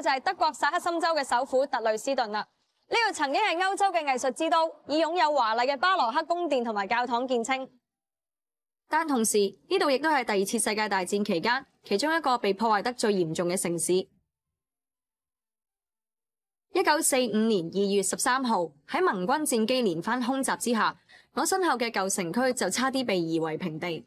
就系德国萨克森州嘅首府特雷斯顿啦。呢度曾经系欧洲嘅艺术之都，以拥有华丽嘅巴罗克宫殿同埋教堂见称。但同时，呢度亦都系第二次世界大战期间其中一个被破坏得最严重嘅城市。一九四五年二月十三号，喺盟军战机连番空袭之下，我身后嘅旧城区就差啲被夷为平地。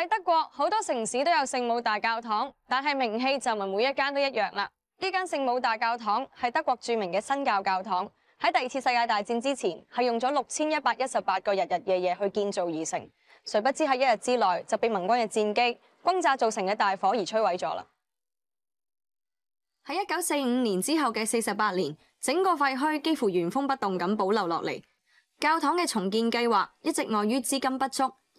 喺德国好多城市都有圣母大教堂，但系名气就唔系每一间都一样啦。呢间圣母大教堂系德国著名嘅新教教堂，喺第二次世界大战之前系用咗六千一百一十八个日日夜夜去建造而成，谁不知喺一日之内就被盟军嘅战机轰炸造成嘅大火而摧毁咗啦。喺一九四五年之后嘅四十八年，整个废墟几乎原封不动咁保留落嚟，教堂嘅重建计划一直碍于资金不足。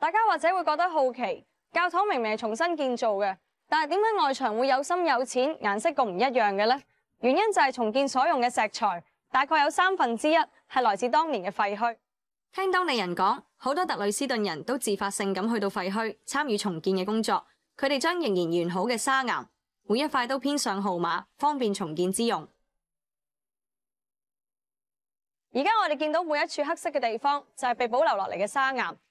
大家或者会觉得好奇，教堂明明系重新建造嘅，但系点解外墙会有深有浅，颜色咁唔一样嘅呢？原因就系重建所用嘅石材大概有三分之一系来自当年嘅废墟。听当地人讲，好多特里斯顿人都自发性咁去到废墟参与重建嘅工作，佢哋将仍然完好嘅砂岩每一块都编上号码，方便重建之用。而家我哋见到每一处黑色嘅地方，就系被保留落嚟嘅砂岩。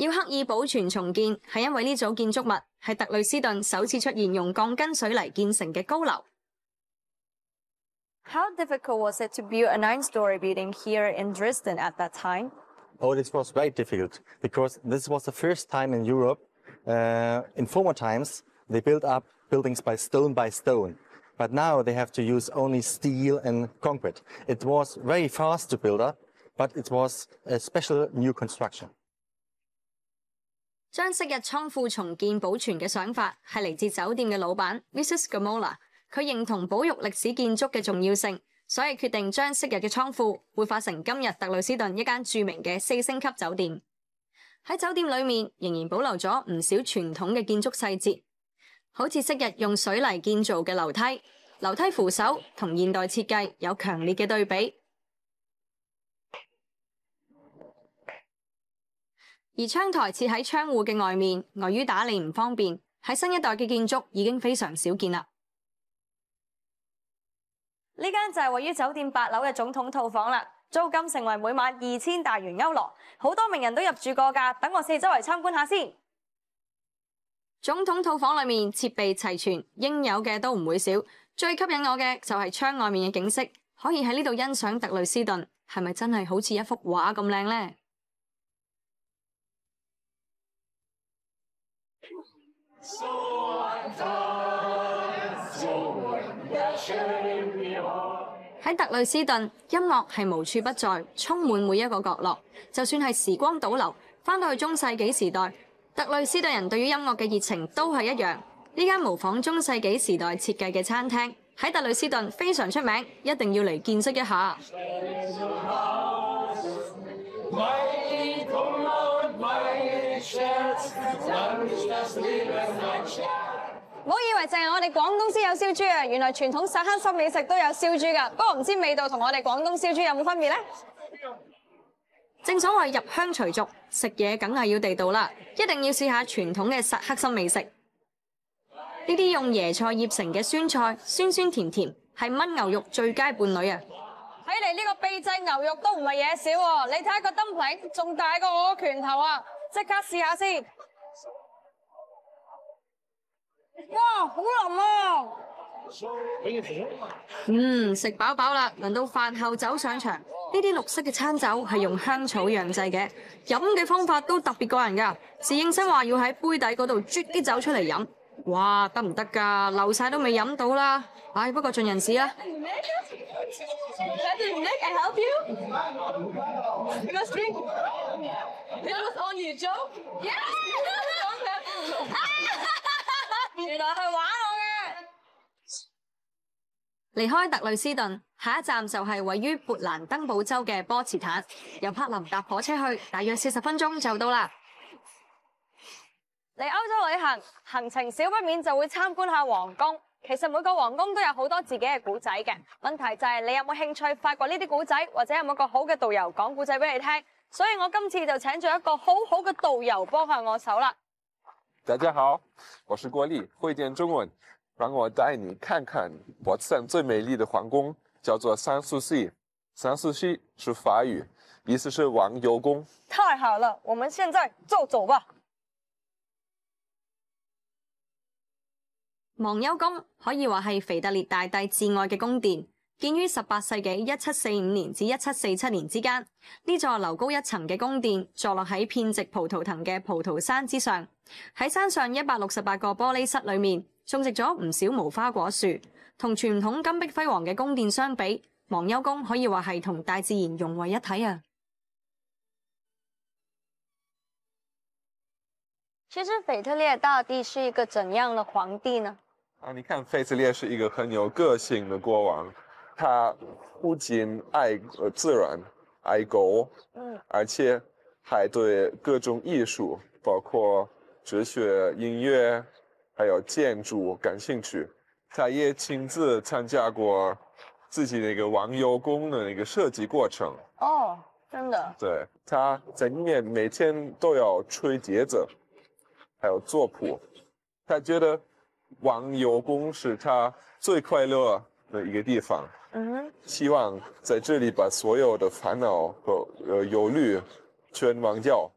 How difficult was it to build a nine-story building here in Dresden at that time? Oh, this was very difficult because this was the first time in Europe. Uh, in former times, they built up buildings by stone by stone, but now they have to use only steel and concrete. It was very fast to build up, but it was a special new construction. 将昔日仓库重建保存嘅想法系嚟自酒店嘅老板 Mrs. Gamola。佢认同保育历史建筑嘅重要性，所以决定将昔日嘅仓库活化成今日特律斯顿一间著名嘅四星级酒店。喺酒店里面仍然保留咗唔少传统嘅建筑细节，好似昔日用水泥建造嘅楼梯，楼梯扶手同现代设计有强烈嘅对比。而窗台设喺窗户嘅外面，碍于打理唔方便，喺新一代嘅建筑已经非常少见啦。呢间就系位于酒店八楼嘅总统套房啦，租金成为每晚二千大元欧罗，好多名人都入住过噶。等我四周围参观下先。总统套房里面设备齐全，应有嘅都唔会少。最吸引我嘅就系窗外面嘅景色，可以喺呢度欣赏特雷斯顿，系咪真系好似一幅画咁靓呢？喺特里斯顿，音乐系无处不在，充满每一个角落。就算系时光倒流，翻到去中世纪时代，特里斯顿人对于音乐嘅热情都系一样。呢间模仿中世纪时代设计嘅餐厅喺特里斯顿非常出名，一定要嚟见识一下。唔好以为淨系我哋广东先有烧猪啊！原来传统撒克森美食都有烧猪噶。不过唔知味道同我哋广东烧猪有冇分别呢？正所谓入乡随俗，食嘢梗系要地道啦。一定要试下传统嘅撒克森美食。呢啲用椰菜醃成嘅酸菜，酸酸甜甜，系炆牛肉最佳伴侣啊！睇嚟呢个秘制牛肉都唔系嘢少，你睇下个灯瓶仲大过我拳头啊！即刻试下先，哇，好淋啊！嗯，食饱饱啦，轮到饭后酒上场。呢啲绿色嘅餐酒系用香草酿制嘅，饮嘅方法都特别过人噶。侍应生话要喺杯底嗰度啜啲酒出嚟饮，哇，得唔得噶？流晒都未饮到啦！唉，不过尽人事啦。t help you. You must drink. t h was l y o o e 原来系玩我嘅。离开特雷斯顿，下一站就系位于勃兰登堡州嘅波茨坦，由柏林搭火车去，大约四十分钟就到啦。嚟欧洲旅行，行程少不免就会参观下皇宫。其实每个皇宫都有好多自己嘅古仔嘅，问题就系你有冇兴趣发掘呢啲古仔，或者有冇个好嘅导游讲古仔俾你听。所以我今次就请咗一个好好嘅导游帮下我手啦。大家好，我是郭力，会点中文，让我带你看看我最最美丽的皇宫，叫做三苏西。三苏西是法语，意思是王游宫。太好了，我们现在就走吧。忘忧宫可以话系腓特烈大帝至爱嘅宫殿，建于十八世纪一七四五年至一七四七年之间。呢座楼高一层嘅宫殿坐落喺遍植葡萄藤嘅葡萄山之上。喺山上一百六十八个玻璃室里面种植咗唔少无花果树。同传统金碧辉煌嘅宫殿相比，忘忧宫可以话系同大自然融为一体啊。其实腓特烈大帝是一个怎样的皇帝呢？啊，你看，菲茨列是一个很有个性的国王，他不仅爱自然、爱狗，嗯，而且还对各种艺术，包括哲学、音乐，还有建筑感兴趣。他也亲自参加过自己那个王游宫的那个设计过程。哦，真的。对，他在里面每天都要吹笛子，还有作谱。他觉得。王有宫是他最快乐的一个地方。嗯，希望在这里把所有的烦恼和呃忧虑全忘掉。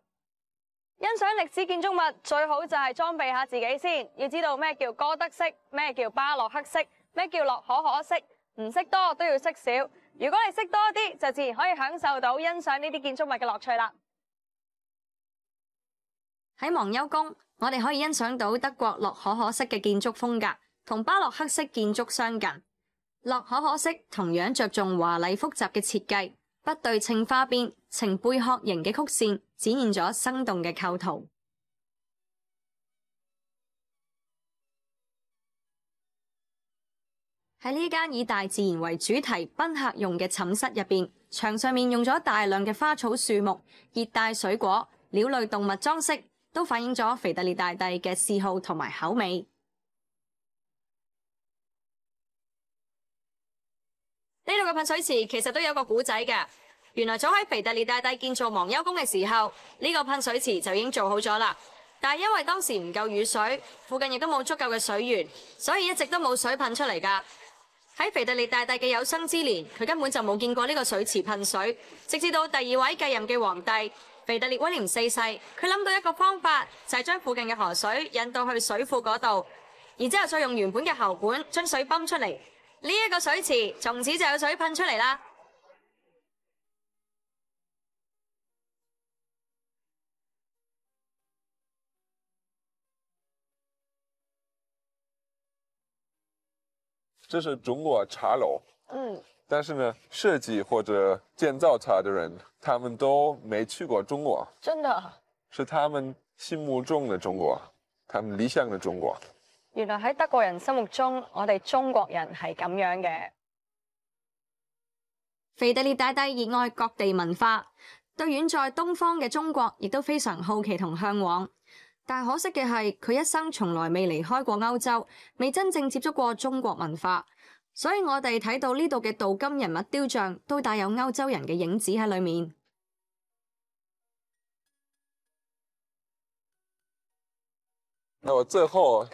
欣赏历史建筑物最好就系装备下自己先，要知道咩叫哥德式，咩叫巴洛克式，咩叫洛可可式，唔识多都要识少。如果你识多啲，就自然可以享受到欣赏呢啲建筑物嘅乐趣啦。喺忘忧宫，我哋可以欣赏到德国洛可可式嘅建筑风格，同巴洛克式建筑相近。洛可可式同样着重华丽复杂嘅设计，不对称花边、呈贝壳形嘅曲线，展现咗生动嘅构图。喺呢间以大自然为主题宾客用嘅寝室入边，墙上面用咗大量嘅花草树木、热带水果、鸟类动物装饰。都反映咗腓特烈大帝嘅嗜好同埋口味。呢度嘅喷水池其实都有个古仔嘅。原来早喺腓特烈大帝建造忘忧宫嘅时候，呢个喷水池就已经做好咗啦。但系因为当时唔够雨水，附近亦都冇足够嘅水源，所以一直都冇水喷出嚟噶。喺腓特烈大帝嘅有生之年，佢根本就冇见过呢个水池喷水，直至到第二位继任嘅皇帝。维特列威廉四世，佢谂到一个方法，就系将附近嘅河水引到去水库嗰度，然之后再用原本嘅喉管将水泵出嚟，呢一个水池从此就有水喷出嚟啦。这是中国茶楼。嗯。但是呢，设计或者建造它的人，他们都没去过中国，真的是他们心目中的中国，他们理想的中国。原来喺德国人心目中，我哋中国人系咁样嘅。腓特烈大帝热爱各地文化，对远在东方嘅中国亦都非常好奇同向往。但可惜嘅系，佢一生从来未离开过欧洲，未真正接触过中国文化。所以我哋睇到呢度嘅镀金人物雕像，都带有欧洲人嘅影子喺里面。那我最后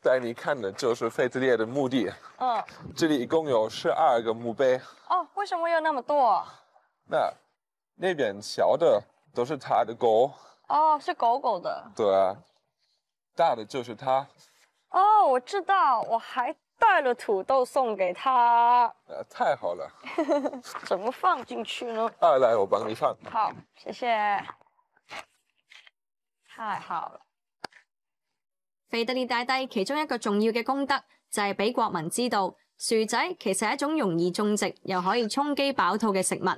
带你看嘅就是费兹列嘅墓地。嗯。这里一共有十二个墓碑。哦，为什么有那么多？那那边小的都是他的狗。哦，是狗狗的。对。大的就是他。哦，我知道，我还。了，土豆送给他。啊，太好了！怎么放进去呢？啊，来，我帮你放。好，谢谢。太好了。腓特烈大帝其中一个重要嘅功德就系俾国民知道薯仔其实系一种容易种植又可以充饥饱肚嘅食物。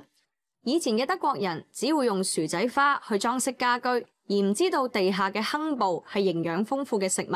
以前嘅德国人只会用薯仔花去装饰家居，而唔知道地下嘅坑布系营养丰富嘅食物。